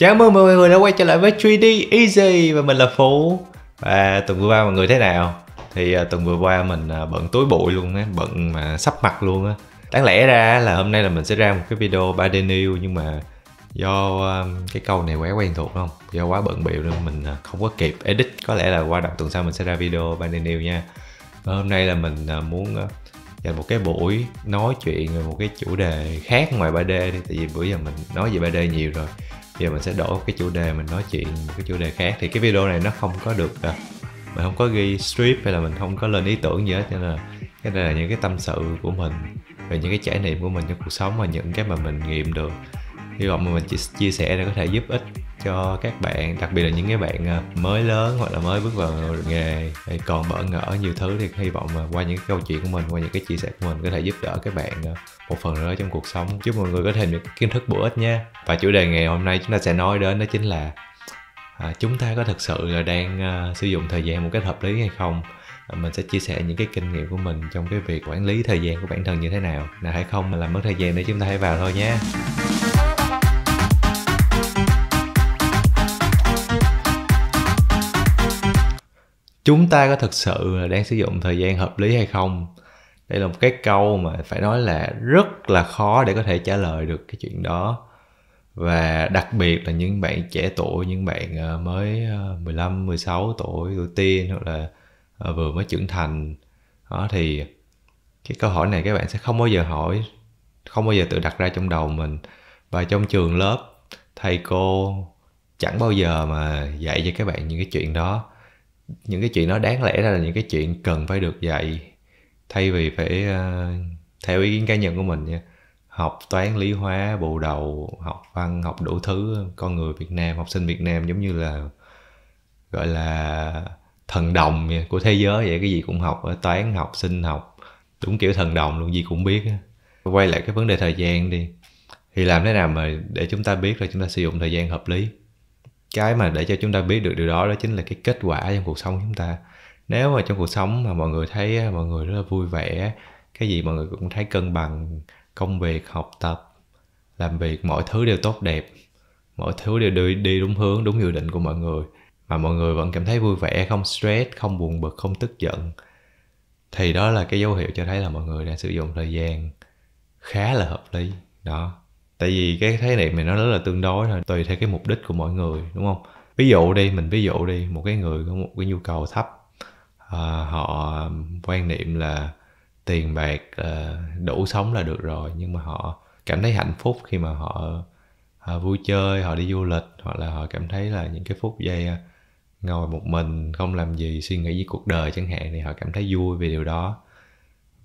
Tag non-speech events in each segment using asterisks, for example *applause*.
Chào mừng mọi người đã quay trở lại với 3D Easy và mình là Phú Và tuần vừa qua mọi người thế nào? Thì à, tuần vừa qua mình à, bận túi bụi luôn á, bận mà sắp mặt luôn á Đáng lẽ ra là hôm nay là mình sẽ ra một cái video 3D New nhưng mà do à, cái câu này quá quen thuộc không? Do quá bận bịu nên mình không có kịp edit Có lẽ là qua đầu tuần sau mình sẽ ra video 3D New nha Và hôm nay là mình muốn dành một cái buổi nói chuyện về một cái chủ đề khác ngoài 3D đi Tại vì bữa giờ mình nói về 3D nhiều rồi giờ mình sẽ đổi cái chủ đề mình nói chuyện cái chủ đề khác thì cái video này nó không có được à mình không có ghi strip hay là mình không có lên ý tưởng gì hết cho nên là cái này là những cái tâm sự của mình về những cái trải nghiệm của mình trong cuộc sống và những cái mà mình nghiệm được hy vọng mà mình chỉ chia sẻ để có thể giúp ích cho các bạn đặc biệt là những cái bạn à, mới lớn hoặc là mới bước vào nghề còn bỡ ngỡ nhiều thứ thì hy vọng mà qua những cái câu chuyện của mình qua những cái chia sẻ của mình có thể giúp đỡ các bạn à, một phần nữa trong cuộc sống chúc mọi người có thêm những kiến thức bổ ích nha và chủ đề ngày hôm nay chúng ta sẽ nói đến đó chính là à, chúng ta có thực sự là đang à, sử dụng thời gian một cách hợp lý hay không à, mình sẽ chia sẻ những cái kinh nghiệm của mình trong cái việc quản lý thời gian của bản thân như thế nào là hay không làm mất thời gian để chúng ta hãy vào thôi nhé chúng ta có thực sự đang sử dụng thời gian hợp lý hay không đây là một cái câu mà phải nói là rất là khó để có thể trả lời được cái chuyện đó và đặc biệt là những bạn trẻ tuổi những bạn ờ, mới 15 ờ, 16 tuổi tuổi tiên hoặc là ờ, vừa mới trưởng thành đó thì cái câu hỏi này các bạn sẽ không bao giờ hỏi không bao giờ tự đặt ra trong đầu mình và trong trường lớp thầy cô chẳng bao giờ mà dạy cho các bạn những cái chuyện đó những cái chuyện đó đáng lẽ ra là những cái chuyện cần phải được dạy thay vì phải uh, theo ý kiến cá nhân của mình nha học toán lý hóa bộ đầu học văn học đủ thứ con người việt nam học sinh việt nam giống như là gọi là thần đồng của thế giới vậy cái gì cũng học toán học sinh học đúng kiểu thần đồng luôn gì cũng biết quay lại cái vấn đề thời gian đi thì làm thế nào mà để chúng ta biết là chúng ta sử dụng thời gian hợp lý cái mà để cho chúng ta biết được điều đó đó chính là cái kết quả trong cuộc sống chúng ta nếu mà trong cuộc sống mà mọi người thấy mọi người rất là vui vẻ cái gì mọi người cũng thấy cân bằng công việc học tập làm việc mọi thứ đều tốt đẹp mọi thứ đều đi, đi đúng hướng đúng dự định của mọi người mà mọi người vẫn cảm thấy vui vẻ không stress không buồn bực không tức giận thì đó là cái dấu hiệu cho thấy là mọi người đang sử dụng thời gian khá là hợp lý đó tại vì cái thế này mình nói rất là tương đối thôi tùy theo cái mục đích của mọi người đúng không ví dụ đi mình ví dụ đi một cái người có một cái nhu cầu thấp à, họ quan niệm là tiền bạc à, đủ sống là được rồi nhưng mà họ cảm thấy hạnh phúc khi mà họ à, vui chơi họ đi du lịch hoặc là họ cảm thấy là những cái phút giây à, ngồi một mình không làm gì suy nghĩ với cuộc đời chẳng hạn thì họ cảm thấy vui về điều đó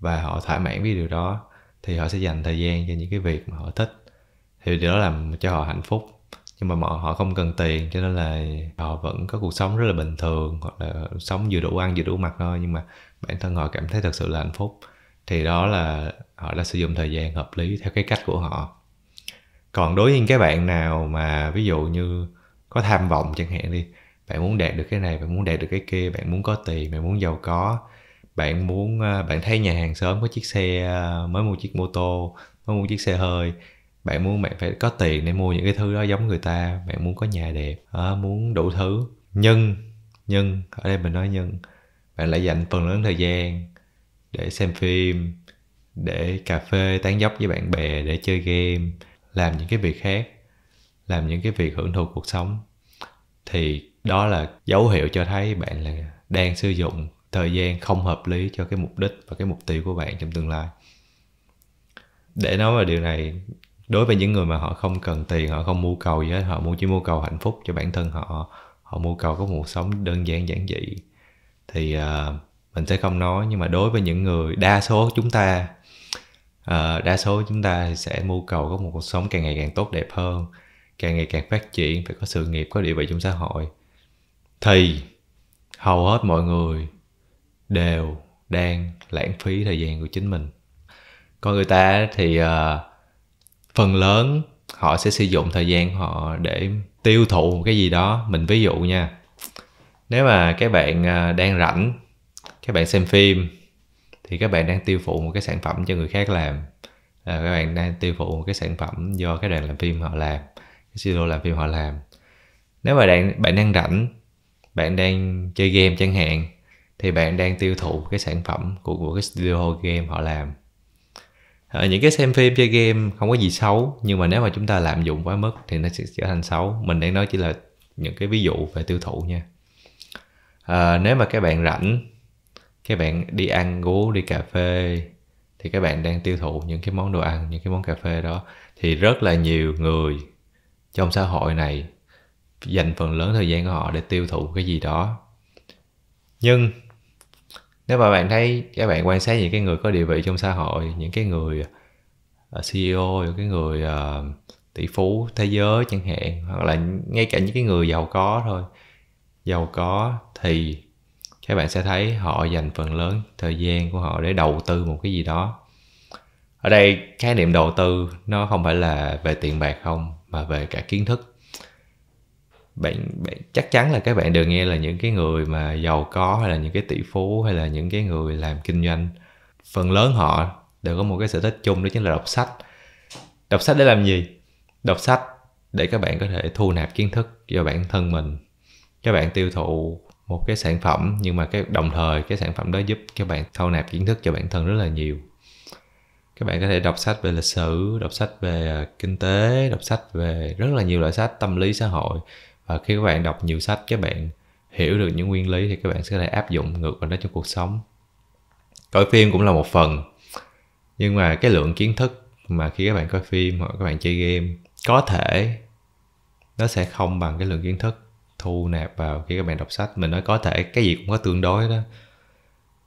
và họ thỏa mãn với điều đó thì họ sẽ dành thời gian cho những cái việc mà họ thích thì điều đó làm cho họ hạnh phúc nhưng mà họ không cần tiền cho nên là họ vẫn có cuộc sống rất là bình thường hoặc là sống vừa đủ ăn vừa đủ mặc thôi nhưng mà bản thân họ cảm thấy thật sự là hạnh phúc thì đó là họ đã sử dụng thời gian hợp lý theo cái cách của họ còn đối với những cái bạn nào mà ví dụ như có tham vọng chẳng hạn đi bạn muốn đạt được cái này bạn muốn đạt được cái kia bạn muốn có tiền bạn muốn giàu có bạn muốn à, bạn thấy nhà hàng sớm có chiếc xe à, mới mua chiếc mô tô mới mua chiếc xe hơi bạn muốn bạn phải có tiền để mua những cái thứ đó giống người ta bạn muốn có nhà đẹp à, muốn đủ thứ nhưng nhưng ở đây mình nói nhưng bạn lại dành phần lớn thời gian để xem phim để cà phê tán dốc với bạn bè để chơi game làm những cái việc khác làm những cái việc hưởng thụ cuộc sống thì đó là dấu hiệu cho thấy bạn là đang sử dụng thời gian không hợp lý cho cái mục đích và cái mục tiêu của bạn trong tương lai để nói về điều này đối với những người mà họ không cần tiền họ không mưu cầu gì hết họ muốn chỉ mưu cầu hạnh phúc cho bản thân họ họ mưu cầu có một cuộc sống đơn giản giản dị thì uh, mình sẽ không nói nhưng mà đối với những người đa số chúng ta uh, đa số chúng ta thì sẽ mưu cầu có một cuộc sống càng ngày càng tốt đẹp hơn càng ngày càng phát triển phải có sự nghiệp có địa vị trong xã hội thì hầu hết mọi người đều đang lãng phí thời gian của chính mình còn người ta thì uh, phần lớn họ sẽ sử dụng thời gian họ để tiêu thụ một cái gì đó mình ví dụ nha nếu mà các bạn à, đang rảnh các bạn xem phim thì các bạn đang tiêu thụ một cái sản phẩm cho người khác làm à, các bạn đang tiêu thụ một cái sản phẩm do cái đoàn làm phim họ làm cái studio làm phim họ làm nếu mà bạn bạn đang rảnh bạn đang chơi game chẳng hạn thì bạn đang tiêu thụ cái sản phẩm của của cái studio game họ làm à, những cái xem phim chơi game không có gì xấu nhưng mà nếu mà chúng ta lạm dụng quá mức thì nó sẽ trở thành xấu mình đang nói chỉ là những cái ví dụ về tiêu thụ nha à, nếu mà các bạn rảnh các bạn đi ăn uống đi cà phê thì các bạn đang tiêu thụ những cái món đồ ăn những cái món cà phê đó thì rất là nhiều người trong xã hội này dành phần lớn thời gian của họ để tiêu thụ cái gì đó nhưng nếu mà bạn thấy các bạn quan sát những cái người có địa vị trong xã hội những cái người ờ, CEO những cái người ờ, tỷ phú thế giới chẳng hạn hoặc là ngay cả những cái người giàu có thôi giàu có thì các bạn sẽ thấy họ dành phần lớn thời gian của họ để đầu tư một cái gì đó ở đây khái niệm đầu tư nó không phải là về tiền bạc không mà về cả kiến thức bạn bạn chắc chắn là các bạn đều nghe là những cái người mà giàu có hay là những cái tỷ phú hay là những cái người làm kinh doanh phần lớn họ đều có một cái sở thích chung đó chính là đọc sách đọc sách để làm gì đọc sách để các bạn có thể thu nạp kiến thức cho bản thân mình các bạn tiêu thụ một cái sản phẩm nhưng mà cái đồng thời cái sản phẩm đó giúp các bạn thâu nạp kiến thức cho bản thân rất là nhiều các bạn có thể đọc sách về lịch sử đọc sách về à, kinh tế đọc sách về rất là nhiều loại sách tâm lý xã hội và khi các bạn đọc nhiều sách các bạn hiểu được những nguyên lý thì các bạn sẽ có thể áp dụng ngược vào nó trong cuộc sống coi phim cũng là một phần nhưng mà cái lượng kiến thức mà khi các bạn coi phim hoặc các bạn chơi game có thể nó sẽ không bằng cái lượng kiến thức thu nạp vào khi các bạn đọc sách mình nói có thể cái gì cũng có tương đối đó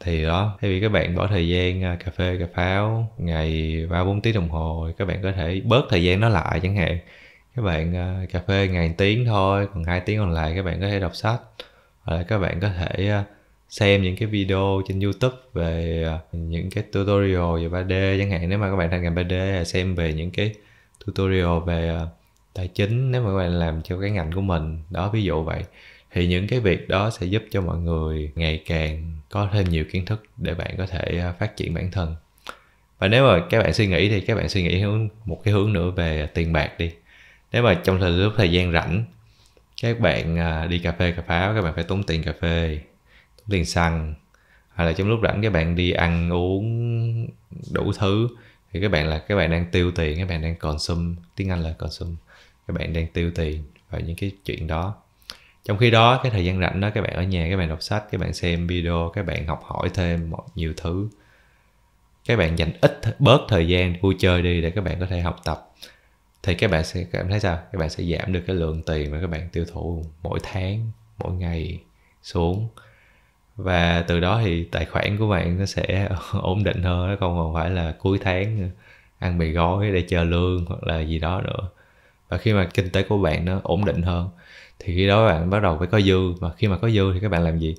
thì đó thay vì các bạn bỏ thời gian à, cà phê cà pháo ngày ba bốn tiếng đồng hồ các bạn có thể bớt thời gian nó lại chẳng hạn các bạn uh, cà phê ngàn tiếng thôi còn hai tiếng còn lại các bạn có thể đọc sách hoặc là các bạn có thể uh, xem những cái video trên YouTube về uh, những cái tutorial về 3D chẳng hạn nếu mà các bạn đang làm 3D xem về những cái tutorial về uh, tài chính nếu mà các bạn làm cho cái ngành của mình đó ví dụ vậy thì những cái việc đó sẽ giúp cho mọi người ngày càng có thêm nhiều kiến thức để bạn có thể phát triển bản thân và nếu mà các bạn suy nghĩ thì các bạn suy nghĩ hướng một cái hướng nữa về tiền bạc đi nếu mà trong thời lúc thời gian rảnh các bạn đi cà phê cà pháo các bạn phải tốn tiền cà phê tốn tiền xăng hoặc là trong lúc rảnh các bạn đi ăn uống đủ thứ thì các bạn là các bạn đang tiêu tiền các bạn đang consume tiếng anh là consume các bạn đang tiêu tiền vào những cái chuyện đó trong khi đó cái thời gian rảnh đó các bạn ở nhà các bạn đọc sách các bạn xem video các bạn học hỏi thêm một nhiều thứ các bạn dành ít bớt thời gian vui chơi đi để các bạn có thể học tập thì các bạn sẽ cảm thấy sao các bạn sẽ giảm được cái lượng tiền mà các bạn tiêu thụ mỗi tháng mỗi ngày xuống và từ đó thì tài khoản của bạn nó sẽ *laughs* ổn định hơn nó không còn phải là cuối tháng ăn mì gói để chờ lương hoặc là gì đó nữa và khi mà kinh tế của bạn nó ổn định hơn thì khi đó bạn bắt đầu phải có dư mà khi mà có dư thì các bạn làm gì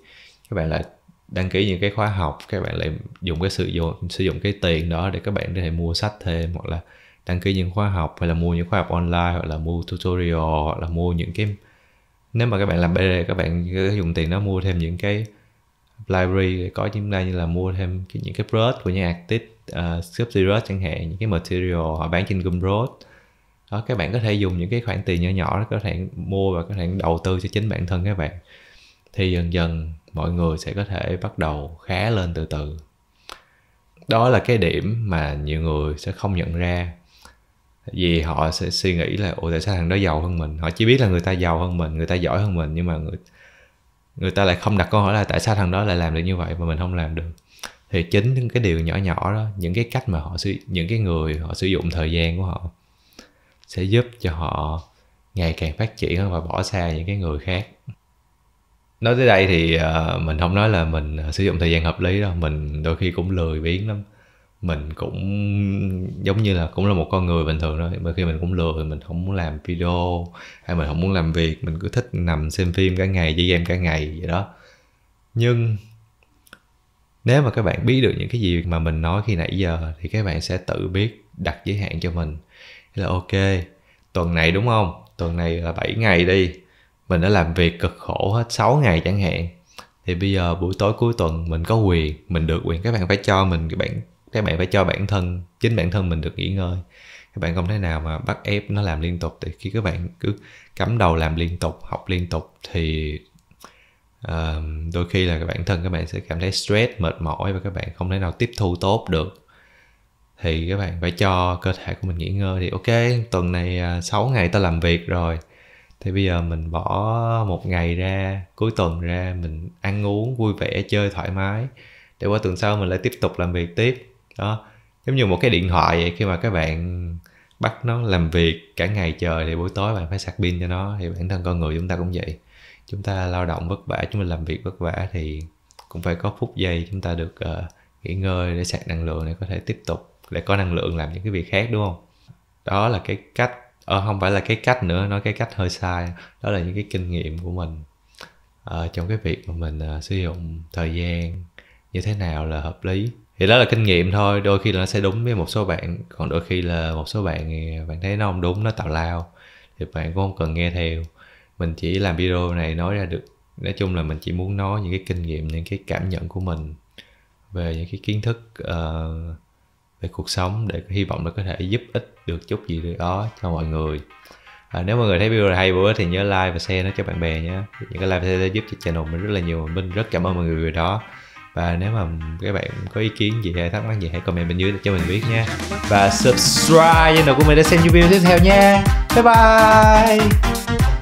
các bạn lại đăng ký những cái khóa học các bạn lại dùng cái sử dụng sử dụng cái tiền đó để các bạn có thể mua sách thêm hoặc là đăng ký những khóa học hay là mua những khóa học online hoặc là mua tutorial hoặc là mua những cái nếu mà các bạn làm BD các bạn dùng tiền đó mua thêm những cái library để có những ta như là mua thêm những cái brush của những artist uh, à, subsidiary chẳng hạn những cái material họ bán trên Gumroad đó các bạn có thể dùng những cái khoản tiền nhỏ nhỏ đó có thể mua và có thể đầu tư cho chính bản thân các bạn thì dần dần mọi người sẽ có thể bắt đầu khá lên từ từ đó là cái điểm mà nhiều người sẽ không nhận ra vì họ sẽ suy nghĩ là ủa tại sao thằng đó giàu hơn mình họ chỉ biết là người ta giàu hơn mình người ta giỏi hơn mình nhưng mà người người ta lại không đặt câu hỏi là tại sao thằng đó lại làm được như vậy mà mình không làm được thì chính những cái điều nhỏ nhỏ đó những cái cách mà họ sử những cái người họ sử dụng thời gian của họ sẽ giúp cho họ ngày càng phát triển hơn và bỏ xa những cái người khác nói tới đây thì uh, mình không nói là mình ờ, sử dụng thời gian hợp lý đâu mình đôi khi cũng lười biếng lắm mình cũng giống như là cũng là một con người bình thường thôi bởi khi mình cũng lười mình không muốn làm video hay mình không muốn làm việc mình cứ thích nằm xem phim cả ngày chơi game cả ngày vậy đó nhưng nếu mà các bạn biết được những cái gì mà mình nói khi nãy giờ thì các bạn sẽ tự biết đặt giới hạn cho mình là ok tuần này đúng không tuần này là 7 ngày đi mình đã làm việc cực khổ hết 6 ngày chẳng hạn thì bây giờ buổi tối cuối tuần mình có quyền mình được quyền các bạn phải cho mình cái bản các bạn phải cho bản thân chính bản thân mình được nghỉ ngơi các bạn không thể nào mà bắt ép nó làm liên tục thì khi các bạn cứ cắm đầu làm liên tục học liên tục thì uh, đôi khi là bản thân các bạn sẽ cảm thấy stress mệt mỏi và các bạn không thể nào tiếp thu tốt được thì các bạn phải cho cơ thể của mình nghỉ ngơi thì ok tuần này à, uh, 6 ngày tao làm việc rồi thì bây giờ mình bỏ một ngày ra cuối tuần ra mình ăn uống vui vẻ chơi thoải mái để qua tuần sau mình lại tiếp tục làm việc tiếp đó giống như một cái điện thoại vậy khi mà các bạn bắt nó làm việc cả ngày trời thì buổi tối bạn phải sạc pin cho nó thì bản thân con người chúng ta cũng vậy chúng ta lao động vất vả chúng mình làm việc vất vả thì cũng phải có phút giây chúng ta được uh, nghỉ ngơi để sạc năng lượng để có thể tiếp tục để có năng lượng làm những cái việc khác đúng không đó là cái cách ờ, không phải là cái cách nữa nói cái cách hơi sai đó là những cái kinh nghiệm của mình uh, trong cái việc mà mình uh, sử dụng thời gian như thế nào là hợp lý thì đó là kinh nghiệm thôi đôi khi là nó sẽ đúng với một số bạn còn đôi khi là một số bạn bạn thấy nó không đúng nó tào lao thì bạn cũng không cần nghe theo mình chỉ làm video này nói ra được nói chung là mình chỉ muốn nói những cái kinh nghiệm những cái cảm nhận của mình về những cái kiến thức uh, về cuộc sống để hy vọng là có thể giúp ích được chút gì đó cho mọi người à, nếu mọi người thấy video này hay bữa thì nhớ like và share nó cho bạn bè nhé những cái like và share giúp cho channel mình rất là nhiều mình rất cảm ơn mọi người về đó và nếu mà các bạn có ý kiến gì hay thắc mắc gì hãy comment bên dưới để cho mình biết nha và subscribe channel của mình để xem những video tiếp theo nha bye bye